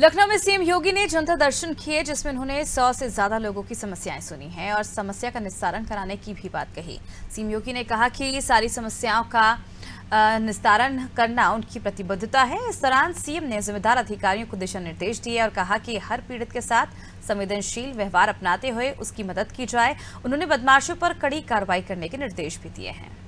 लखनऊ में सीएम योगी ने जनता दर्शन किए जिसमें उन्होंने सौ से ज्यादा लोगों की समस्याएं सुनी हैं और समस्या का निस्तारण कराने की भी बात कही सीएम योगी ने कहा कि सारी समस्याओं का निस्तारण करना उनकी प्रतिबद्धता है इस दौरान सीएम ने जिम्मेदार अधिकारियों को दिशा निर्देश दिए और कहा कि हर पीड़ित के साथ संवेदनशील व्यवहार अपनाते हुए उसकी मदद की जाए उन्होंने बदमाशों पर कड़ी कार्रवाई करने के निर्देश भी दिए हैं